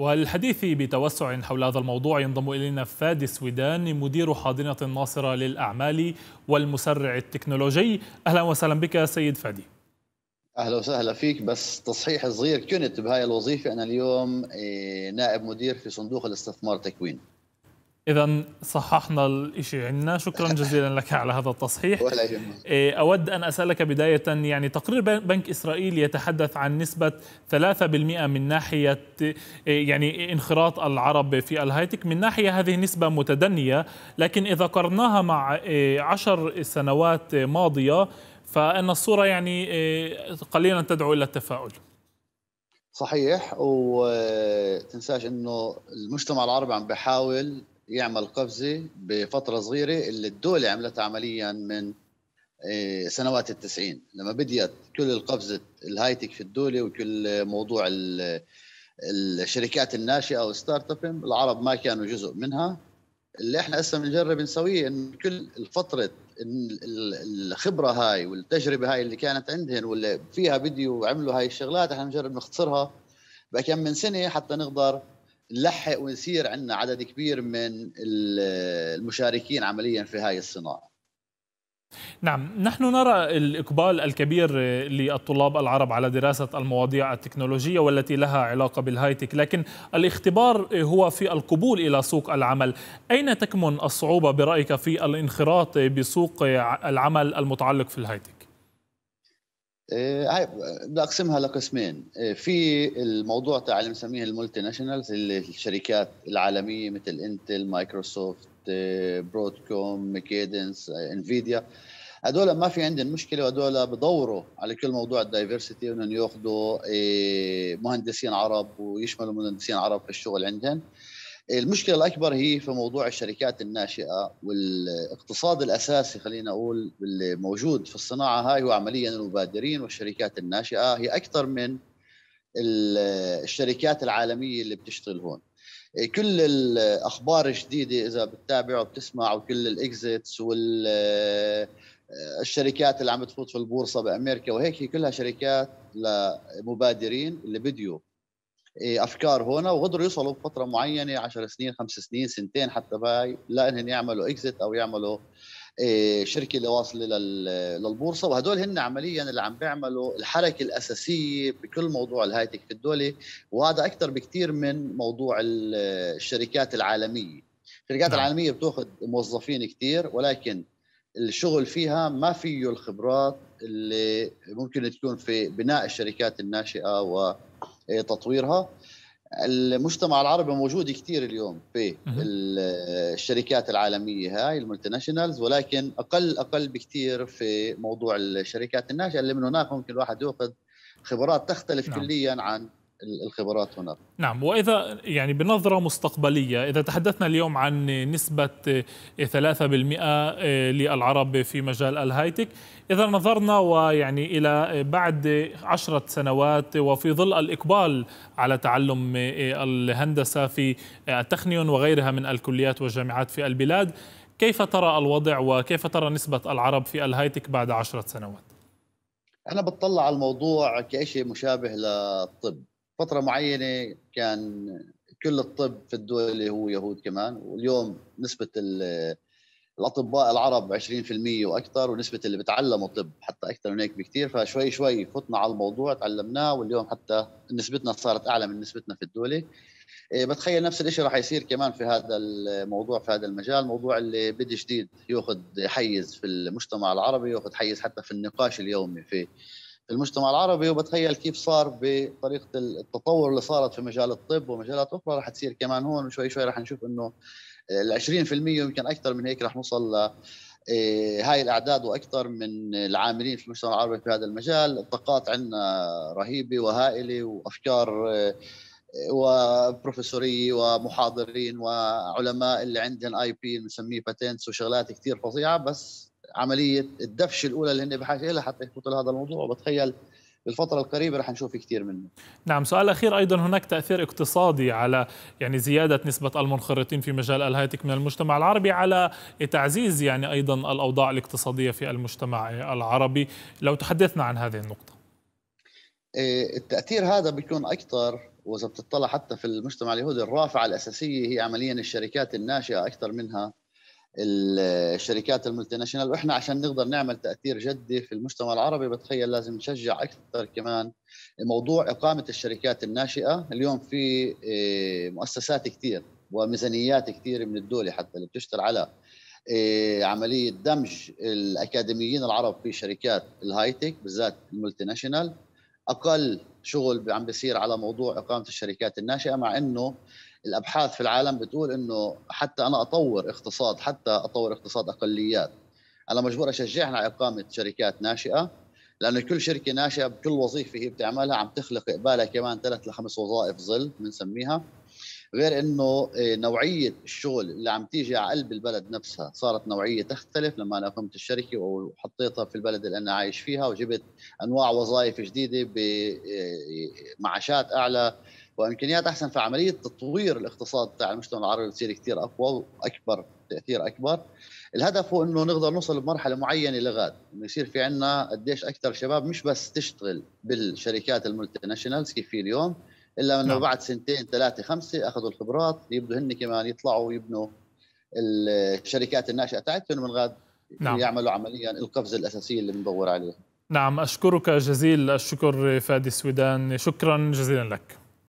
والحديث بتوسع حول هذا الموضوع ينضم إلينا فادي سويدان مدير حاضنة الناصرة للأعمال والمسرع التكنولوجي أهلا وسهلا بك سيد فادي اهلا وسهلا فيك بس تصحيح صغير كنت بهاي الوظيفه انا اليوم إيه، نائب مدير في صندوق الاستثمار تكوين إذا صححنا الإشي عندنا شكرا جزيلا لك على هذا التصحيح إيه، أود أن أسألك بداية يعني تقرير بنك إسرائيل يتحدث عن نسبة 3% من ناحية إيه، يعني انخراط العرب في الهايتك من ناحية هذه نسبة متدنية لكن إذا قرناها مع إيه، عشر سنوات ماضية فإن الصورة يعني قليلا تدعو إلى التفاؤل صحيح وتنساش انه المجتمع العربي عم بحاول يعمل قفزه بفتره صغيره اللي الدوله عملتها عمليا من آه، سنوات التسعين لما بديت كل القفزة الهايتك في الدولة وكل موضوع الشركات الناشئة أو ستارت اب العرب ما كانوا جزء منها اللي احنا هسه بنجرب نسويه انه كل الفترة الخبرة هاي والتجربة هاي اللي كانت عندهم واللي فيها بديوا وعملوا هاي الشغلات احنا بنجرب نختصرها بكم من سنة حتى نقدر نلحق ونصير عندنا عدد كبير من المشاركين عمليا في هاي الصناعه نعم نحن نرى الإقبال الكبير للطلاب العرب على دراسة المواضيع التكنولوجية والتي لها علاقة بالهايتك لكن الاختبار هو في القبول إلى سوق العمل أين تكمن الصعوبة برأيك في الانخراط بسوق العمل المتعلق في الهايتك؟ آه، بدي اقسمها لقسمين آه، في الموضوع تاع اللي بنسميه المولتي ناشونالز الشركات العالميه مثل انتل مايكروسوفت برودكوم كيدنس انفيديا هدول ما في عندهم مشكله وهدول بدوروا على كل موضوع الدايفرسيتي وانهم ياخذوا آه، مهندسين عرب ويشملوا مهندسين عرب في الشغل عندهم المشكله الاكبر هي في موضوع الشركات الناشئه والاقتصاد الاساسي خلينا اقول اللي موجود في الصناعه هاي هو عمليا المبادرين والشركات الناشئه هي اكثر من الشركات العالميه اللي بتشتغل هون كل الاخبار الجديده اذا بتتابع وبتسمع وكل الاكزيتس وال الشركات اللي عم تفوت في البورصه بامريكا وهيك هي كلها شركات لمبادرين اللي بدوا إيه، افكار هنا وقدروا يوصلوا بفتره معينه 10 سنين خمس سنين سنتين حتى باي لانهم يعملوا اكزت او يعملوا إيه، شركه اللي واصله للبورصه وهدول هن عمليا اللي عم بيعملوا الحركه الاساسيه بكل موضوع الهايتك في الدوله وهذا اكثر بكثير من موضوع الشركات العالميه الشركات نعم. العالميه بتاخذ موظفين كثير ولكن الشغل فيها ما فيه الخبرات اللي ممكن تكون في بناء الشركات الناشئه و تطويرها المجتمع العربي موجود كثير اليوم في الشركات العالميه هاي الملتيناشونالز ولكن اقل اقل بكثير في موضوع الشركات الناشئه اللي من هناك ممكن الواحد ياخذ خبرات تختلف نعم. كليا عن الخبرات هناك نعم وإذا يعني بنظرة مستقبلية إذا تحدثنا اليوم عن نسبة 3% آه، للعرب في مجال الهايتك إذا نظرنا ويعني إلى بعد عشرة سنوات وفي ظل الإقبال على تعلم آه، الهندسة في آه، التخنيون وغيرها من الكليات والجامعات في البلاد كيف ترى الوضع وكيف ترى نسبة العرب في الهايتك بعد عشرة سنوات؟ أنا بتطلع على الموضوع كشيء مشابه للطب فتره معينه كان كل الطب في الدوله هو يهود كمان واليوم نسبه الاطباء العرب 20% واكثر ونسبه اللي بتعلموا طب حتى اكثر من هيك بكثير فشوي شوي فتنا على الموضوع تعلمناه واليوم حتى نسبتنا صارت اعلى من نسبتنا في الدوله إيه، بتخيل نفس الشيء راح يصير كمان في هذا الموضوع في هذا المجال موضوع اللي بدي جديد ياخذ حيز في المجتمع العربي ياخذ حيز حتى في النقاش اليومي في المجتمع العربي وبتخيل كيف صار بطريقه التطور اللي صارت في مجال الطب ومجالات اخرى رح تصير كمان هون وشوي شوي رح نشوف انه ال 20% ويمكن اكثر من هيك رح نوصل ل إيه، هاي الاعداد واكثر من العاملين في المجتمع العربي في هذا المجال، الطاقات عندنا رهيبه وهائله وافكار إيه، وبروفيسوريه ومحاضرين وعلماء اللي عندهم اي بي بنسميه باتنتس وشغلات كثير فظيعه بس عمليه الدفشه الاولى اللي هن بحاجه لها حتى يفوتوا لهذا الموضوع وبتخيل بالفترة القريبة رح نشوف كثير منه نعم سؤال أخير أيضا هناك تأثير اقتصادي على يعني زيادة نسبة المنخرطين في مجال الهاتك من المجتمع العربي على تعزيز يعني أيضا الأوضاع الاقتصادية في المجتمع العربي لو تحدثنا عن هذه النقطة إيه، التأثير هذا بيكون أكثر وإذا بتطلع حتى في المجتمع اليهودي الرافعة الأساسية هي عمليا الشركات الناشئة أكثر منها الشركات الملتي واحنا عشان نقدر نعمل تاثير جدي في المجتمع العربي بتخيل لازم نشجع اكثر كمان موضوع اقامه الشركات الناشئه اليوم في إيه، مؤسسات كثير وميزانيات كثير من الدوله حتى اللي بتشتغل على إيه، عمليه دمج الاكاديميين العرب في شركات الهاي تك بالذات الملتي اقل شغل عم بيصير على موضوع اقامه الشركات الناشئه مع انه الابحاث في العالم بتقول انه حتى انا اطور اقتصاد حتى اطور اقتصاد اقليات انا مجبور اشجعنا على اقامه شركات ناشئه لانه كل شركه ناشئه بكل وظيفه هي بتعملها عم تخلق قبالها كمان ثلاث لخمس وظائف ظل بنسميها غير انه إيه، نوعيه الشغل اللي عم تيجي على قلب البلد نفسها صارت نوعيه تختلف لما انا قمت الشركه وحطيتها في البلد اللي انا عايش فيها وجبت انواع وظائف جديده بمعاشات إيه، إيه، اعلى وامكانيات احسن فعمليه تطوير الاقتصاد تاع المجتمع العربي بتصير كثير اقوى واكبر تاثير اكبر الهدف هو انه نقدر نوصل بمرحله معينه لغاد انه يصير في عندنا قديش اكثر شباب مش بس تشتغل بالشركات الملتيناشونالز ناشونالز كيف في اليوم الا انه نعم. بعد سنتين ثلاثه خمسه اخذوا الخبرات يبدوا هن كمان يطلعوا ويبنوا الشركات الناشئه تاعتهم من غاد نعم. يعملوا عمليا القفزه الاساسيه اللي بندور عليها نعم أشكرك جزيل الشكر فادي السويدان شكرا جزيلا لك